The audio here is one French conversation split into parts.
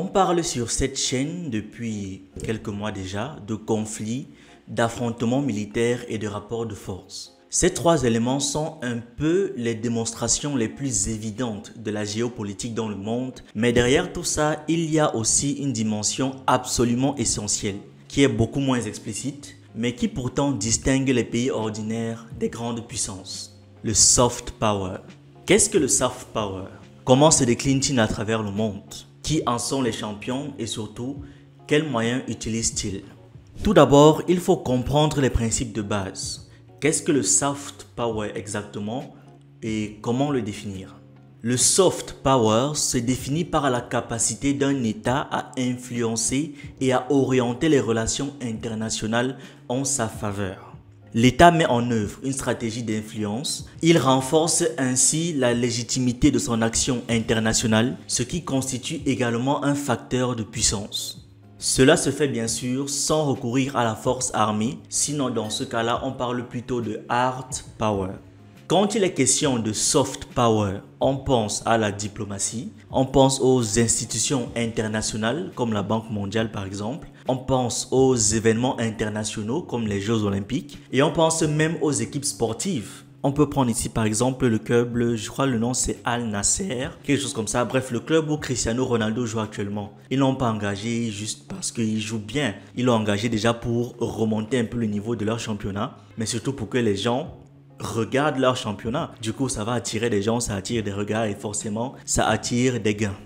On parle sur cette chaîne depuis quelques mois déjà de conflits, d'affrontements militaires et de rapports de force. Ces trois éléments sont un peu les démonstrations les plus évidentes de la géopolitique dans le monde, mais derrière tout ça, il y a aussi une dimension absolument essentielle, qui est beaucoup moins explicite, mais qui pourtant distingue les pays ordinaires des grandes puissances. Le soft power. Qu'est-ce que le soft power Comment se décline-t-il à travers le monde qui en sont les champions et surtout, quels moyens utilisent-ils Tout d'abord, il faut comprendre les principes de base. Qu'est-ce que le soft power exactement et comment le définir le soft power se définit par la capacité d'un État à influencer et à orienter les relations internationales en sa faveur. L'État met en œuvre une stratégie d'influence. Il renforce ainsi la légitimité de son action internationale, ce qui constitue également un facteur de puissance. Cela se fait bien sûr sans recourir à la force armée, sinon dans ce cas-là on parle plutôt de hard power. Quand il est question de soft power, on pense à la diplomatie, on pense aux institutions internationales comme la Banque mondiale par exemple, on pense aux événements internationaux comme les Jeux olympiques et on pense même aux équipes sportives. On peut prendre ici par exemple le club, je crois le nom c'est Al Nasser, quelque chose comme ça. Bref, le club où Cristiano Ronaldo joue actuellement. Ils l'ont pas engagé juste parce qu'il joue bien. Ils l'ont engagé déjà pour remonter un peu le niveau de leur championnat, mais surtout pour que les gens regardent leur championnat. Du coup, ça va attirer des gens, ça attire des regards et forcément, ça attire des gains.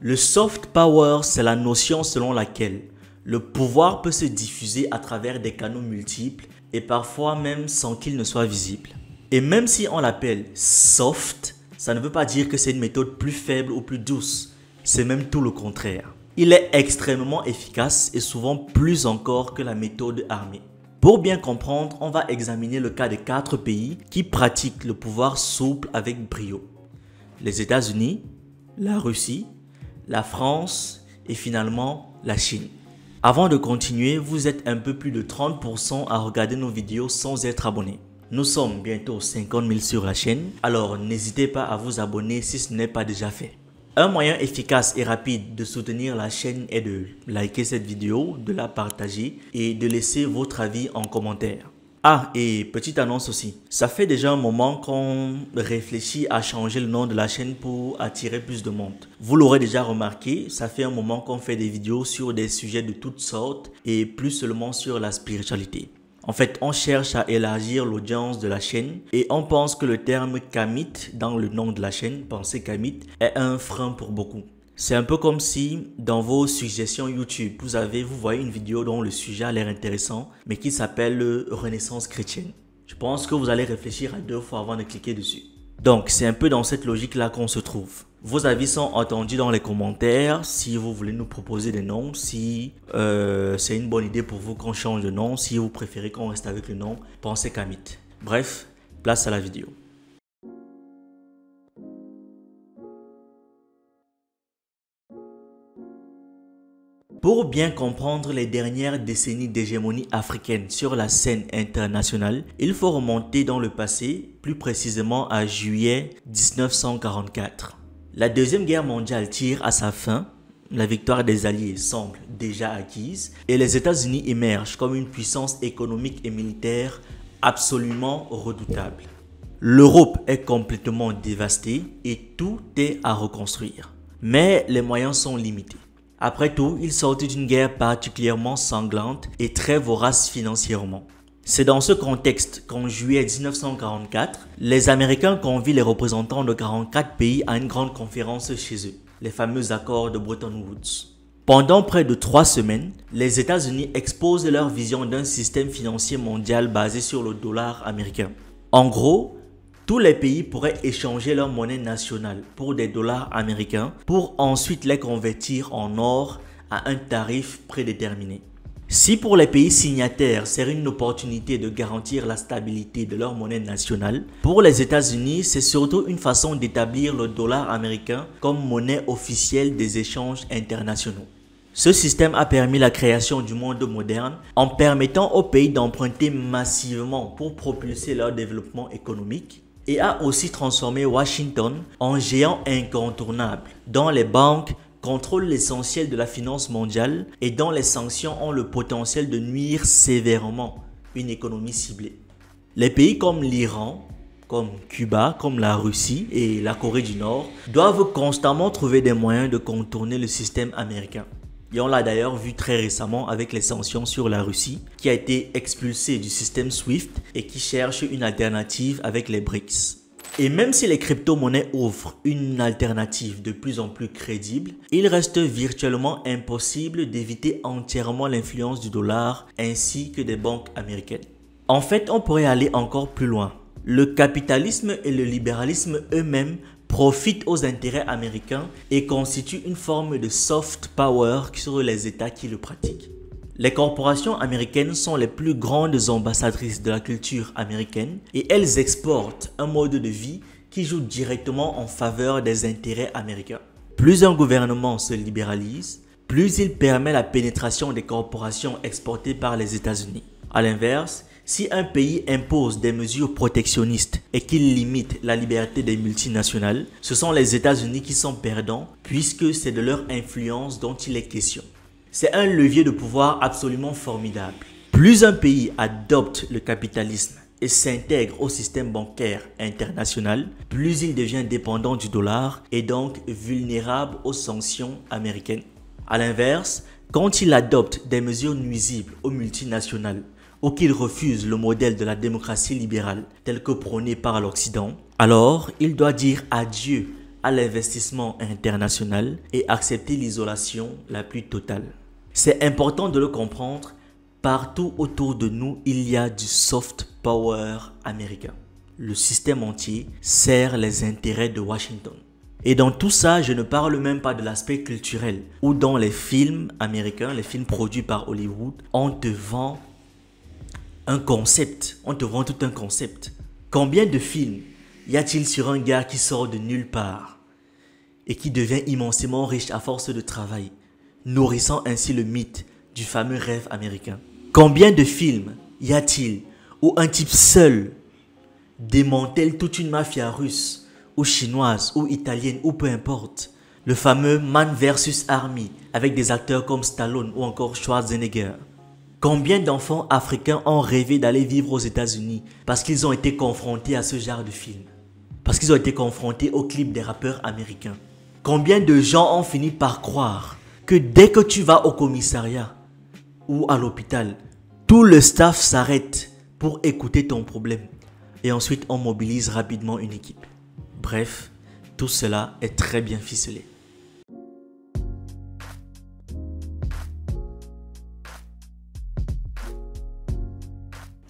Le soft power, c'est la notion selon laquelle le pouvoir peut se diffuser à travers des canaux multiples et parfois même sans qu'il ne soit visible. Et même si on l'appelle soft, ça ne veut pas dire que c'est une méthode plus faible ou plus douce. C'est même tout le contraire. Il est extrêmement efficace et souvent plus encore que la méthode armée. Pour bien comprendre, on va examiner le cas des quatre pays qui pratiquent le pouvoir souple avec brio. Les États-Unis, la Russie, la France et finalement la Chine. Avant de continuer, vous êtes un peu plus de 30% à regarder nos vidéos sans être abonné. Nous sommes bientôt 50 000 sur la chaîne, alors n'hésitez pas à vous abonner si ce n'est pas déjà fait. Un moyen efficace et rapide de soutenir la chaîne est de liker cette vidéo, de la partager et de laisser votre avis en commentaire. Ah, et petite annonce aussi. Ça fait déjà un moment qu'on réfléchit à changer le nom de la chaîne pour attirer plus de monde. Vous l'aurez déjà remarqué, ça fait un moment qu'on fait des vidéos sur des sujets de toutes sortes et plus seulement sur la spiritualité. En fait, on cherche à élargir l'audience de la chaîne et on pense que le terme Kamit dans le nom de la chaîne, pensée Kamit, est un frein pour beaucoup. C'est un peu comme si dans vos suggestions YouTube, vous avez, vous voyez une vidéo dont le sujet a l'air intéressant, mais qui s'appelle Renaissance chrétienne. Je pense que vous allez réfléchir à deux fois avant de cliquer dessus. Donc, c'est un peu dans cette logique-là qu'on se trouve. Vos avis sont entendus dans les commentaires. Si vous voulez nous proposer des noms, si euh, c'est une bonne idée pour vous qu'on change de nom, si vous préférez qu'on reste avec le nom, pensez Kamit. Bref, place à la vidéo. Pour bien comprendre les dernières décennies d'hégémonie africaine sur la scène internationale, il faut remonter dans le passé, plus précisément à juillet 1944. La Deuxième Guerre mondiale tire à sa fin, la victoire des Alliés semble déjà acquise, et les États-Unis émergent comme une puissance économique et militaire absolument redoutable. L'Europe est complètement dévastée et tout est à reconstruire. Mais les moyens sont limités. Après tout, ils sortit d'une guerre particulièrement sanglante et très vorace financièrement. C'est dans ce contexte qu'en juillet 1944, les Américains convient les représentants de 44 pays à une grande conférence chez eux, les fameux accords de Bretton Woods. Pendant près de trois semaines, les États-Unis exposent leur vision d'un système financier mondial basé sur le dollar américain. En gros, tous les pays pourraient échanger leur monnaie nationale pour des dollars américains pour ensuite les convertir en or à un tarif prédéterminé. Si pour les pays signataires, c'est une opportunité de garantir la stabilité de leur monnaie nationale, pour les États-Unis, c'est surtout une façon d'établir le dollar américain comme monnaie officielle des échanges internationaux. Ce système a permis la création du monde moderne en permettant aux pays d'emprunter massivement pour propulser leur développement économique et a aussi transformé Washington en géant incontournable, dont les banques contrôlent l'essentiel de la finance mondiale et dont les sanctions ont le potentiel de nuire sévèrement une économie ciblée. Les pays comme l'Iran, comme Cuba, comme la Russie et la Corée du Nord doivent constamment trouver des moyens de contourner le système américain. Et on l'a d'ailleurs vu très récemment avec les sanctions sur la Russie, qui a été expulsée du système SWIFT et qui cherche une alternative avec les BRICS. Et même si les crypto-monnaies offrent une alternative de plus en plus crédible, il reste virtuellement impossible d'éviter entièrement l'influence du dollar ainsi que des banques américaines. En fait, on pourrait aller encore plus loin. Le capitalisme et le libéralisme eux-mêmes profite aux intérêts américains et constitue une forme de soft power sur les États qui le pratiquent. Les corporations américaines sont les plus grandes ambassadrices de la culture américaine et elles exportent un mode de vie qui joue directement en faveur des intérêts américains. Plus un gouvernement se libéralise, plus il permet la pénétration des corporations exportées par les États-Unis. A l'inverse, si un pays impose des mesures protectionnistes et qu'il limite la liberté des multinationales, ce sont les États-Unis qui sont perdants puisque c'est de leur influence dont il est question. C'est un levier de pouvoir absolument formidable. Plus un pays adopte le capitalisme et s'intègre au système bancaire international, plus il devient dépendant du dollar et donc vulnérable aux sanctions américaines. A l'inverse, quand il adopte des mesures nuisibles aux multinationales ou qu'il refuse le modèle de la démocratie libérale tel que prôné par l'Occident, alors il doit dire adieu à l'investissement international et accepter l'isolation la plus totale. C'est important de le comprendre, partout autour de nous il y a du soft power américain. Le système entier sert les intérêts de Washington. Et dans tout ça, je ne parle même pas de l'aspect culturel, où dans les films américains, les films produits par Hollywood, on te vend un concept. On te vend tout un concept. Combien de films y a-t-il sur un gars qui sort de nulle part et qui devient immensément riche à force de travail, nourrissant ainsi le mythe du fameux rêve américain Combien de films y a-t-il où un type seul démantèle toute une mafia russe ou chinoise ou italienne ou peu importe Le fameux Man versus Army avec des acteurs comme Stallone ou encore Schwarzenegger. Combien d'enfants africains ont rêvé d'aller vivre aux États-Unis parce qu'ils ont été confrontés à ce genre de film Parce qu'ils ont été confrontés aux clips des rappeurs américains Combien de gens ont fini par croire que dès que tu vas au commissariat ou à l'hôpital, tout le staff s'arrête pour écouter ton problème et ensuite on mobilise rapidement une équipe Bref, tout cela est très bien ficelé.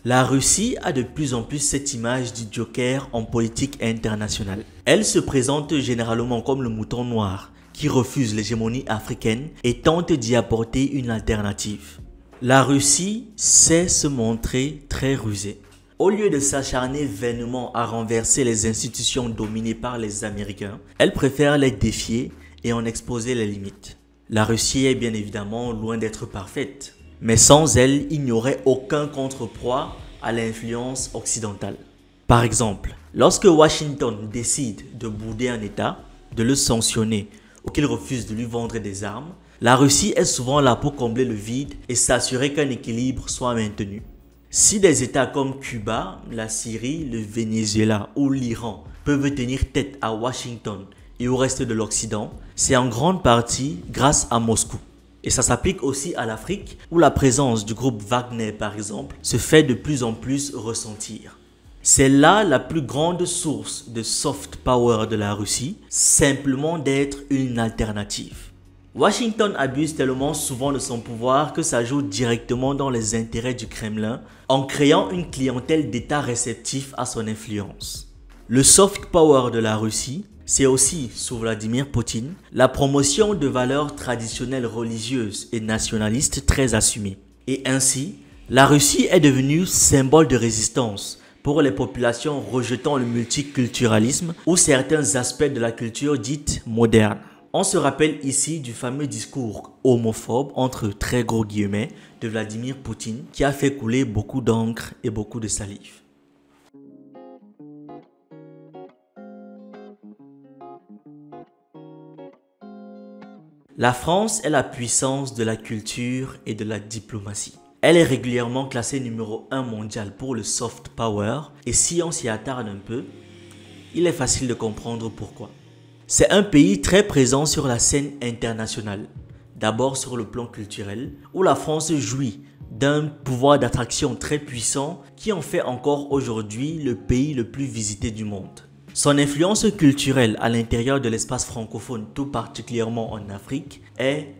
La Russie a de plus en plus cette image du Joker en politique internationale. Elle se présente généralement comme le mouton noir qui refuse l'hégémonie africaine et tente d'y apporter une alternative. La Russie sait se montrer très rusée. Au lieu de s'acharner vainement à renverser les institutions dominées par les Américains, elle préfère les défier et en exposer les limites. La Russie est bien évidemment loin d'être parfaite mais sans elle, il n'y aurait aucun contrepoids à l'influence occidentale. Par exemple, lorsque Washington décide de bouder un État, de le sanctionner ou qu'il refuse de lui vendre des armes, la Russie est souvent là pour combler le vide et s'assurer qu'un équilibre soit maintenu. Si des États comme Cuba, la Syrie, le Venezuela ou l'Iran peuvent tenir tête à Washington et au reste de l'Occident, c'est en grande partie grâce à Moscou. Et ça s'applique aussi à l'Afrique, où la présence du groupe Wagner, par exemple, se fait de plus en plus ressentir. C'est là la plus grande source de soft power de la Russie, simplement d'être une alternative. Washington abuse tellement souvent de son pouvoir que ça joue directement dans les intérêts du Kremlin en créant une clientèle d'État réceptif à son influence. Le soft power de la Russie, c'est aussi, sous Vladimir Poutine, la promotion de valeurs traditionnelles religieuses et nationalistes très assumées. Et ainsi, la Russie est devenue symbole de résistance pour les populations rejetant le multiculturalisme ou certains aspects de la culture dite moderne. On se rappelle ici du fameux discours homophobe entre très gros guillemets de Vladimir Poutine qui a fait couler beaucoup d'encre et beaucoup de salive. La France est la puissance de la culture et de la diplomatie. Elle est régulièrement classée numéro 1 mondial pour le soft power et si on s'y attarde un peu, il est facile de comprendre pourquoi. C'est un pays très présent sur la scène internationale. D'abord sur le plan culturel, où la France jouit d'un pouvoir d'attraction très puissant qui en fait encore aujourd'hui le pays le plus visité du monde. Son influence culturelle à l'intérieur de l'espace francophone, tout particulièrement en Afrique, est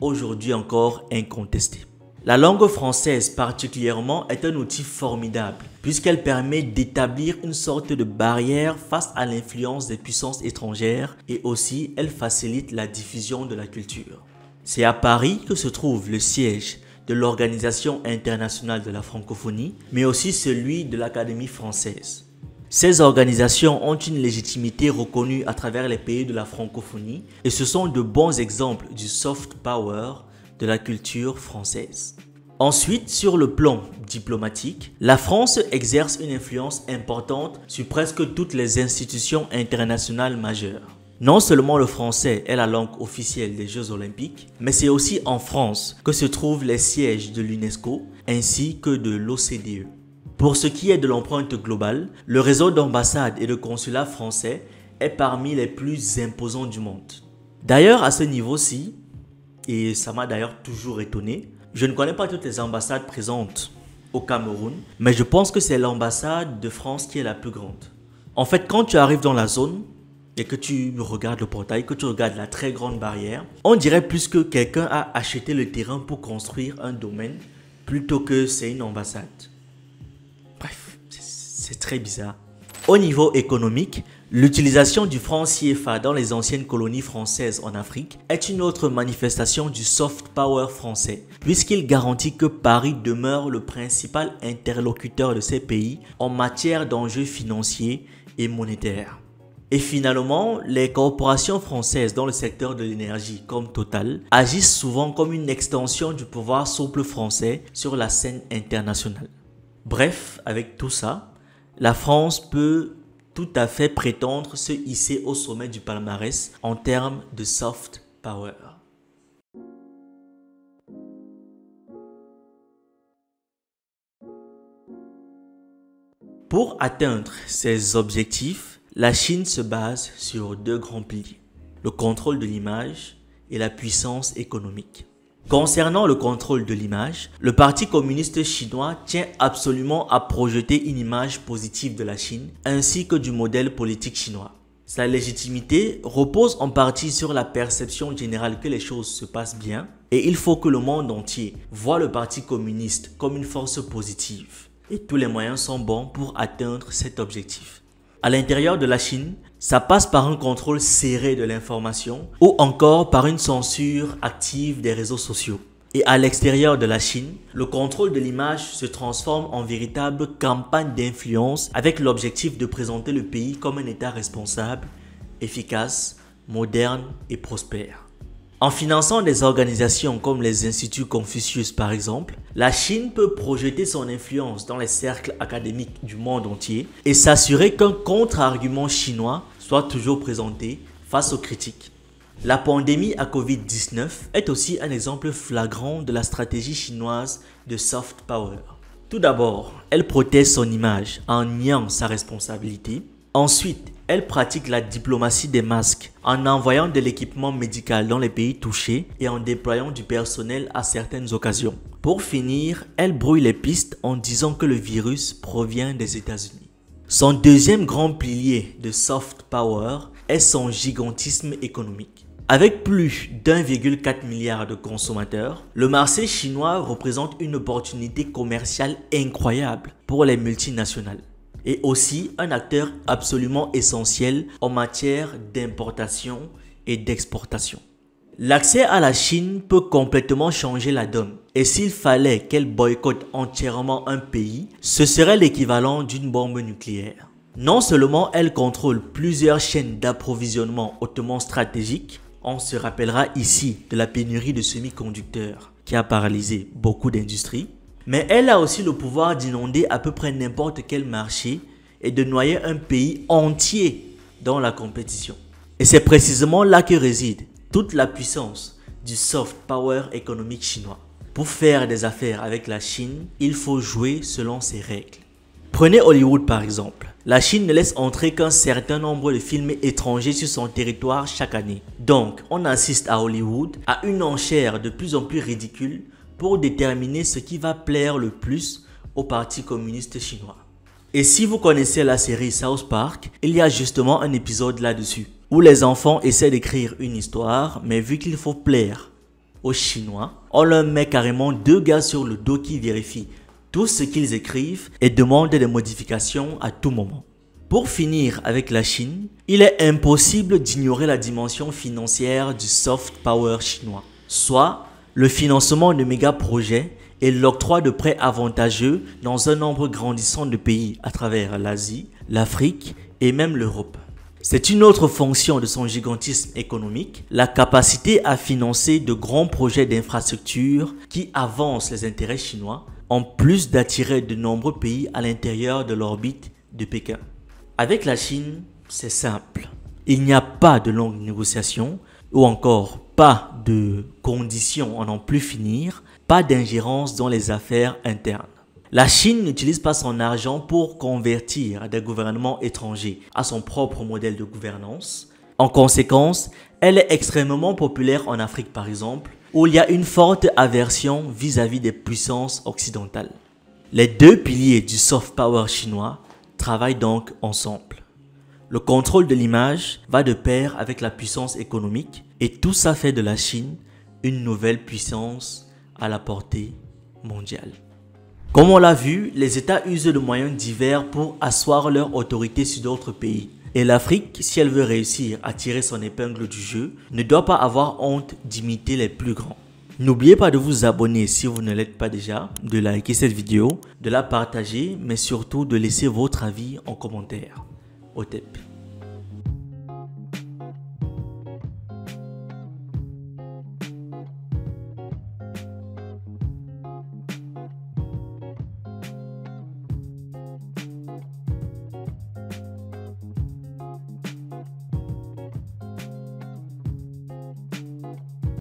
aujourd'hui encore incontestée. La langue française particulièrement est un outil formidable puisqu'elle permet d'établir une sorte de barrière face à l'influence des puissances étrangères et aussi elle facilite la diffusion de la culture. C'est à Paris que se trouve le siège de l'Organisation internationale de la francophonie mais aussi celui de l'Académie française. Ces organisations ont une légitimité reconnue à travers les pays de la francophonie et ce sont de bons exemples du soft power de la culture française. Ensuite, sur le plan diplomatique, la France exerce une influence importante sur presque toutes les institutions internationales majeures. Non seulement le français est la langue officielle des Jeux olympiques, mais c'est aussi en France que se trouvent les sièges de l'UNESCO ainsi que de l'OCDE. Pour ce qui est de l'empreinte globale, le réseau d'ambassades et de consulats français est parmi les plus imposants du monde. D'ailleurs, à ce niveau-ci, et ça m'a d'ailleurs toujours étonné, je ne connais pas toutes les ambassades présentes au Cameroun, mais je pense que c'est l'ambassade de France qui est la plus grande. En fait, quand tu arrives dans la zone et que tu regardes le portail, que tu regardes la très grande barrière, on dirait plus que quelqu'un a acheté le terrain pour construire un domaine plutôt que c'est une ambassade. C'est très bizarre. Au niveau économique, l'utilisation du franc CFA dans les anciennes colonies françaises en Afrique est une autre manifestation du soft power français, puisqu'il garantit que Paris demeure le principal interlocuteur de ces pays en matière d'enjeux financiers et monétaires. Et finalement, les corporations françaises dans le secteur de l'énergie comme Total agissent souvent comme une extension du pouvoir souple français sur la scène internationale. Bref, avec tout ça, la France peut tout à fait prétendre se hisser au sommet du palmarès en termes de soft power. Pour atteindre ses objectifs, la Chine se base sur deux grands piliers, le contrôle de l'image et la puissance économique. Concernant le contrôle de l'image, le Parti communiste chinois tient absolument à projeter une image positive de la Chine ainsi que du modèle politique chinois. Sa légitimité repose en partie sur la perception générale que les choses se passent bien et il faut que le monde entier voit le Parti communiste comme une force positive. Et tous les moyens sont bons pour atteindre cet objectif. À l'intérieur de la Chine, ça passe par un contrôle serré de l'information ou encore par une censure active des réseaux sociaux. Et à l'extérieur de la Chine, le contrôle de l'image se transforme en véritable campagne d'influence avec l'objectif de présenter le pays comme un État responsable, efficace, moderne et prospère. En finançant des organisations comme les instituts Confucius par exemple, la Chine peut projeter son influence dans les cercles académiques du monde entier et s'assurer qu'un contre-argument chinois soit toujours présenté face aux critiques. La pandémie à Covid-19 est aussi un exemple flagrant de la stratégie chinoise de soft power. Tout d'abord, elle protège son image en niant sa responsabilité Ensuite, elle pratique la diplomatie des masques en envoyant de l'équipement médical dans les pays touchés et en déployant du personnel à certaines occasions. Pour finir, elle brouille les pistes en disant que le virus provient des États-Unis. Son deuxième grand pilier de soft power est son gigantisme économique. Avec plus d'1,4 milliard de consommateurs, le marché chinois représente une opportunité commerciale incroyable pour les multinationales et aussi un acteur absolument essentiel en matière d'importation et d'exportation. L'accès à la Chine peut complètement changer la donne. Et s'il fallait qu'elle boycotte entièrement un pays, ce serait l'équivalent d'une bombe nucléaire. Non seulement elle contrôle plusieurs chaînes d'approvisionnement hautement stratégiques, on se rappellera ici de la pénurie de semi-conducteurs qui a paralysé beaucoup d'industries, mais elle a aussi le pouvoir d'inonder à peu près n'importe quel marché et de noyer un pays entier dans la compétition. Et c'est précisément là que réside toute la puissance du soft power économique chinois. Pour faire des affaires avec la Chine, il faut jouer selon ses règles. Prenez Hollywood par exemple. La Chine ne laisse entrer qu'un certain nombre de films étrangers sur son territoire chaque année. Donc, on assiste à Hollywood à une enchère de plus en plus ridicule pour déterminer ce qui va plaire le plus au Parti communiste chinois. Et si vous connaissez la série South Park, il y a justement un épisode là-dessus, où les enfants essaient d'écrire une histoire, mais vu qu'il faut plaire aux Chinois, on leur met carrément deux gars sur le dos qui vérifient tout ce qu'ils écrivent et demandent des modifications à tout moment. Pour finir avec la Chine, il est impossible d'ignorer la dimension financière du soft power chinois, soit le financement de méga-projets et l'octroi de prêts avantageux dans un nombre grandissant de pays à travers l'Asie, l'Afrique et même l'Europe. C'est une autre fonction de son gigantisme économique, la capacité à financer de grands projets d'infrastructures qui avancent les intérêts chinois, en plus d'attirer de nombreux pays à l'intérieur de l'orbite de Pékin. Avec la Chine, c'est simple. Il n'y a pas de longues négociations ou encore pas de conditions en n'en plus finir, pas d'ingérence dans les affaires internes. La Chine n'utilise pas son argent pour convertir des gouvernements étrangers à son propre modèle de gouvernance. En conséquence, elle est extrêmement populaire en Afrique par exemple, où il y a une forte aversion vis-à-vis -vis des puissances occidentales. Les deux piliers du soft power chinois travaillent donc ensemble. Le contrôle de l'image va de pair avec la puissance économique et tout ça fait de la Chine une nouvelle puissance à la portée mondiale. Comme on l'a vu, les États usent de moyens divers pour asseoir leur autorité sur d'autres pays. Et l'Afrique, si elle veut réussir à tirer son épingle du jeu, ne doit pas avoir honte d'imiter les plus grands. N'oubliez pas de vous abonner si vous ne l'êtes pas déjà, de liker cette vidéo, de la partager, mais surtout de laisser votre avis en commentaire. Au